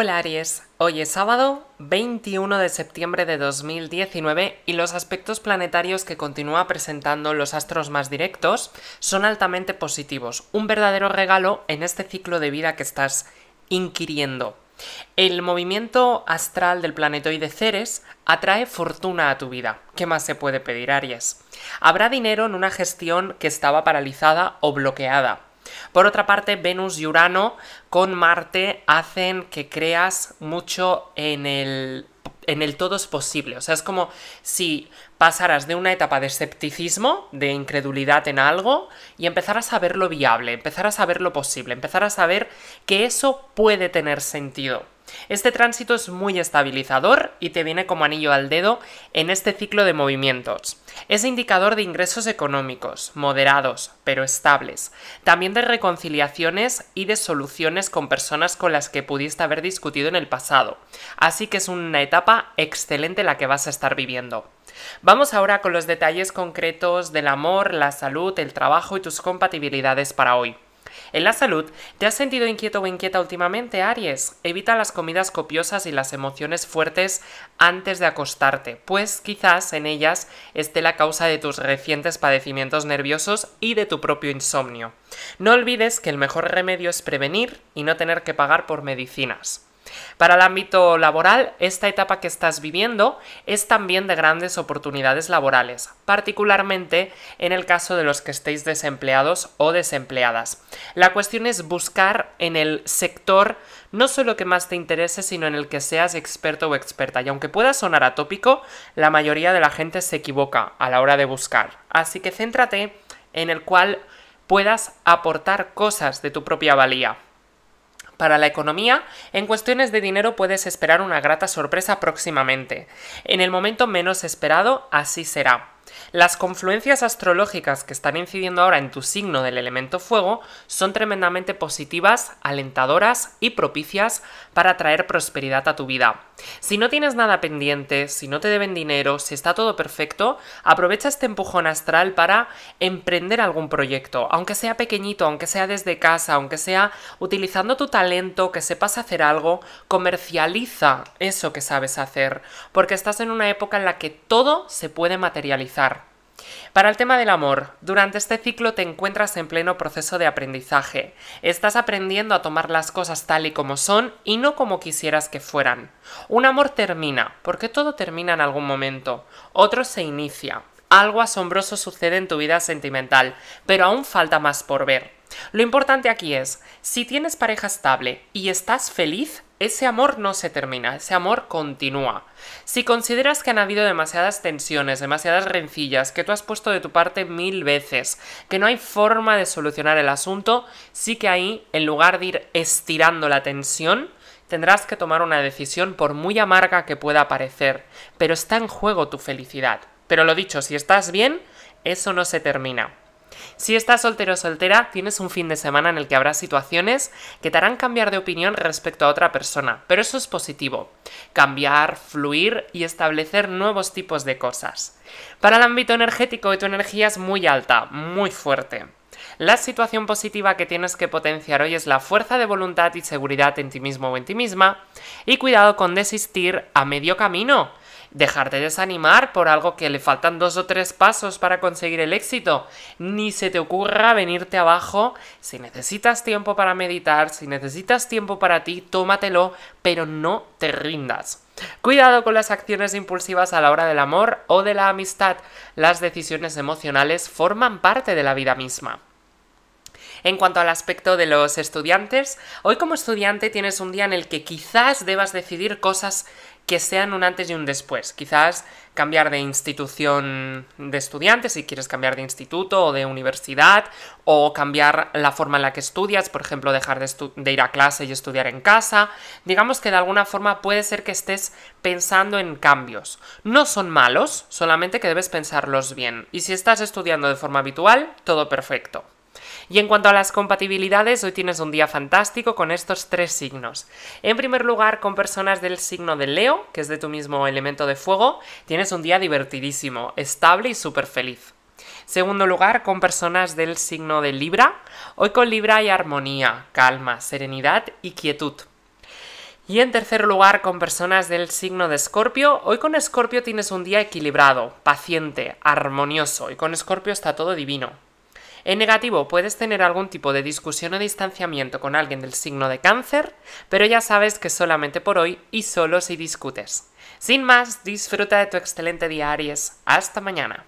Hola Aries, hoy es sábado 21 de septiembre de 2019 y los aspectos planetarios que continúa presentando los astros más directos son altamente positivos, un verdadero regalo en este ciclo de vida que estás inquiriendo. El movimiento astral del planetoide Ceres atrae fortuna a tu vida. ¿Qué más se puede pedir, Aries? Habrá dinero en una gestión que estaba paralizada o bloqueada. Por otra parte, Venus y Urano con Marte hacen que creas mucho en el en el todo es posible. O sea, es como si pasaras de una etapa de escepticismo, de incredulidad en algo, y empezaras a ver lo viable, empezar a ver lo posible, empezar a saber que eso puede tener sentido. Este tránsito es muy estabilizador y te viene como anillo al dedo en este ciclo de movimientos. Es indicador de ingresos económicos, moderados, pero estables. También de reconciliaciones y de soluciones con personas con las que pudiste haber discutido en el pasado. Así que es una etapa excelente la que vas a estar viviendo. Vamos ahora con los detalles concretos del amor, la salud, el trabajo y tus compatibilidades para hoy. En la salud, ¿te has sentido inquieto o inquieta últimamente, Aries? Evita las comidas copiosas y las emociones fuertes antes de acostarte, pues quizás en ellas esté la causa de tus recientes padecimientos nerviosos y de tu propio insomnio. No olvides que el mejor remedio es prevenir y no tener que pagar por medicinas. Para el ámbito laboral, esta etapa que estás viviendo es también de grandes oportunidades laborales, particularmente en el caso de los que estéis desempleados o desempleadas. La cuestión es buscar en el sector no solo que más te interese, sino en el que seas experto o experta. Y aunque pueda sonar atópico, la mayoría de la gente se equivoca a la hora de buscar. Así que céntrate en el cual puedas aportar cosas de tu propia valía. Para la economía, en cuestiones de dinero puedes esperar una grata sorpresa próximamente. En el momento menos esperado, así será. Las confluencias astrológicas que están incidiendo ahora en tu signo del elemento fuego son tremendamente positivas, alentadoras y propicias para traer prosperidad a tu vida. Si no tienes nada pendiente, si no te deben dinero, si está todo perfecto, aprovecha este empujón astral para emprender algún proyecto, aunque sea pequeñito, aunque sea desde casa, aunque sea utilizando tu talento, que sepas hacer algo, comercializa eso que sabes hacer, porque estás en una época en la que todo se puede materializar para el tema del amor, durante este ciclo te encuentras en pleno proceso de aprendizaje. Estás aprendiendo a tomar las cosas tal y como son y no como quisieras que fueran. Un amor termina, porque todo termina en algún momento. Otro se inicia. Algo asombroso sucede en tu vida sentimental, pero aún falta más por ver. Lo importante aquí es, si tienes pareja estable y estás feliz, ese amor no se termina, ese amor continúa. Si consideras que han habido demasiadas tensiones, demasiadas rencillas, que tú has puesto de tu parte mil veces, que no hay forma de solucionar el asunto, sí que ahí, en lugar de ir estirando la tensión, tendrás que tomar una decisión por muy amarga que pueda parecer, pero está en juego tu felicidad. Pero lo dicho, si estás bien, eso no se termina. Si estás soltero o soltera, tienes un fin de semana en el que habrá situaciones que te harán cambiar de opinión respecto a otra persona, pero eso es positivo. Cambiar, fluir y establecer nuevos tipos de cosas. Para el ámbito energético, tu energía es muy alta, muy fuerte. La situación positiva que tienes que potenciar hoy es la fuerza de voluntad y seguridad en ti mismo o en ti misma, y cuidado con desistir a medio camino Dejarte desanimar por algo que le faltan dos o tres pasos para conseguir el éxito. Ni se te ocurra venirte abajo. Si necesitas tiempo para meditar, si necesitas tiempo para ti, tómatelo, pero no te rindas. Cuidado con las acciones impulsivas a la hora del amor o de la amistad. Las decisiones emocionales forman parte de la vida misma. En cuanto al aspecto de los estudiantes, hoy como estudiante tienes un día en el que quizás debas decidir cosas que sean un antes y un después. Quizás cambiar de institución de estudiante, si quieres cambiar de instituto o de universidad, o cambiar la forma en la que estudias, por ejemplo, dejar de, ir a clase y estudiar en casa. Digamos que de alguna forma puede ser que estés pensando en cambios. No son malos, solamente que debes pensarlos bien. Y si estás estudiando de forma habitual, todo perfecto. Y en cuanto a las compatibilidades, hoy tienes un día fantástico con estos tres signos. En primer lugar, con personas del signo de Leo, que es de tu mismo elemento de fuego, tienes un día divertidísimo, estable y súper feliz. Segundo lugar, con personas del signo de Libra. Hoy con Libra hay armonía, calma, serenidad y quietud. Y en tercer lugar, con personas del signo de Escorpio, hoy con Escorpio tienes un día equilibrado, paciente, armonioso, y con Escorpio está todo divino. En negativo, puedes tener algún tipo de discusión o distanciamiento con alguien del signo de cáncer, pero ya sabes que solamente por hoy y solo si discutes. Sin más, disfruta de tu excelente día Aries. Hasta mañana.